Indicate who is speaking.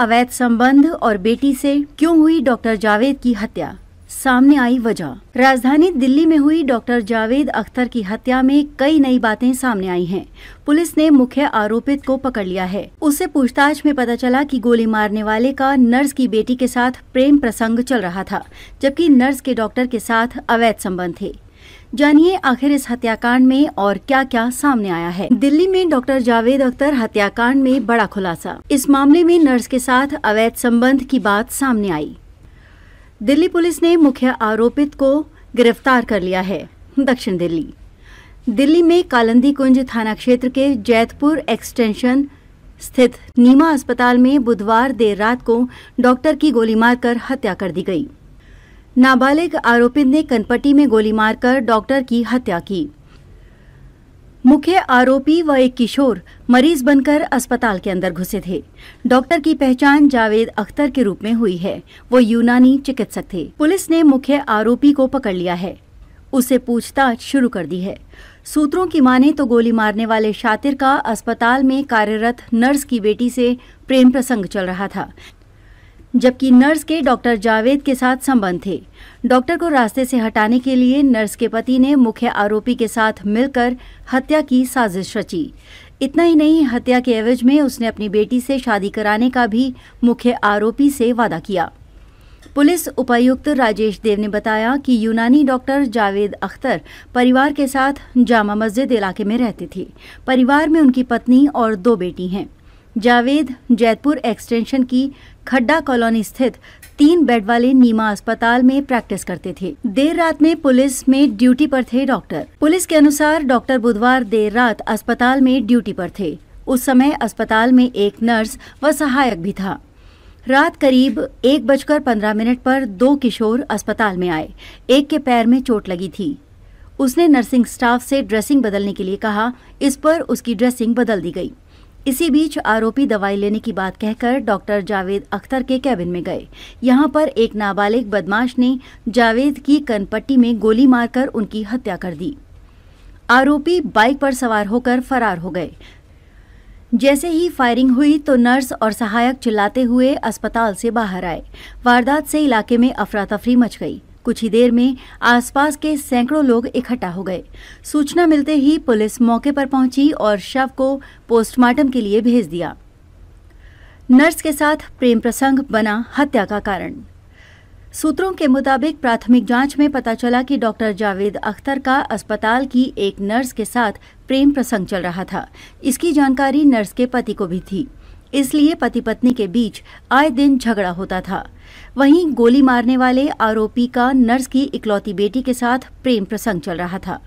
Speaker 1: अवैध संबंध और बेटी से क्यों हुई डॉक्टर जावेद की हत्या सामने आई वजह राजधानी दिल्ली में हुई डॉक्टर जावेद अख्तर की हत्या में कई नई बातें सामने आई हैं। पुलिस ने मुख्य आरोपित को पकड़ लिया है उससे पूछताछ में पता चला कि गोली मारने वाले का नर्स की बेटी के साथ प्रेम प्रसंग चल रहा था जबकि नर्स के डॉक्टर के साथ अवैध संबंध थे जानिए आखिर इस हत्याकांड में और क्या क्या सामने आया है दिल्ली में डॉक्टर जावेद अख्तर हत्याकांड में बड़ा खुलासा इस मामले में नर्स के साथ अवैध संबंध की बात सामने आई दिल्ली पुलिस ने मुख्य आरोपित को गिरफ्तार कर लिया है दक्षिण दिल्ली दिल्ली में कालंदी कुंज थाना क्षेत्र के जैतपुर एक्सटेंशन स्थित नीमा अस्पताल में बुधवार देर रात को डॉक्टर की गोली मारकर हत्या कर दी गई नाबालिग आरोपी ने कनपट्टी में गोली मारकर डॉक्टर की हत्या की मुख्य आरोपी व एक किशोर मरीज बनकर अस्पताल के अंदर घुसे थे डॉक्टर की पहचान जावेद अख्तर के रूप में हुई है वो यूनानी चिकित्सक थे पुलिस ने मुख्य आरोपी को पकड़ लिया है उसे पूछताछ शुरू कर दी है सूत्रों की माने तो गोली मारने वाले शातिर का अस्पताल में कार्यरत नर्स की बेटी से प्रेम प्रसंग चल रहा था जबकि नर्स के डॉक्टर जावेद के साथ संबंध थे डॉक्टर को रास्ते से हटाने के लिए नर्स के पति ने मुख्य आरोपी के साथ मिलकर हत्या की साजिश रची इतना ही नहीं हत्या के एवज में उसने अपनी बेटी से शादी कराने का भी मुख्य आरोपी से वादा किया पुलिस उपायुक्त राजेश देव ने बताया कि यूनानी डॉक्टर जावेद अख्तर परिवार के साथ जामा मस्जिद इलाके में रहते थे परिवार में उनकी पत्नी और दो बेटी हैं जावेद जयपुर एक्सटेंशन की खड्डा कॉलोनी स्थित तीन बेड वाले नीमा अस्पताल में प्रैक्टिस करते थे देर रात में पुलिस में ड्यूटी पर थे डॉक्टर पुलिस के अनुसार डॉक्टर बुधवार देर रात अस्पताल में ड्यूटी पर थे उस समय अस्पताल में एक नर्स व सहायक भी था रात करीब एक बजकर पंद्रह मिनट पर दो किशोर अस्पताल में आए एक के पैर में चोट लगी थी उसने नर्सिंग स्टाफ से ड्रेसिंग बदलने के लिए कहा इस पर उसकी ड्रेसिंग बदल दी गई इसी बीच आरोपी दवाई लेने की बात कहकर डॉक्टर जावेद अख्तर के कैबिन में गए यहां पर एक नाबालिग बदमाश ने जावेद की कनपट्टी में गोली मारकर उनकी हत्या कर दी आरोपी बाइक पर सवार होकर फरार हो गए जैसे ही फायरिंग हुई तो नर्स और सहायक चिल्लाते हुए अस्पताल से बाहर आए वारदात से इलाके में अफरा तफरी मच गई कुछ ही देर में आसपास के सैकड़ों लोग इकट्ठा हो गए सूचना मिलते ही पुलिस मौके पर पहुंची और शव को पोस्टमार्टम के लिए भेज दिया नर्स के साथ प्रेम प्रसंग बना हत्या का कारण सूत्रों के मुताबिक प्राथमिक जांच में पता चला कि डॉक्टर जावेद अख्तर का अस्पताल की एक नर्स के साथ प्रेम प्रसंग चल रहा था इसकी जानकारी नर्स के पति को भी थी इसलिए पति पत्नी के बीच आए दिन झगड़ा होता था वहीं गोली मारने वाले आरोपी का नर्स की इकलौती बेटी के साथ प्रेम प्रसंग चल रहा था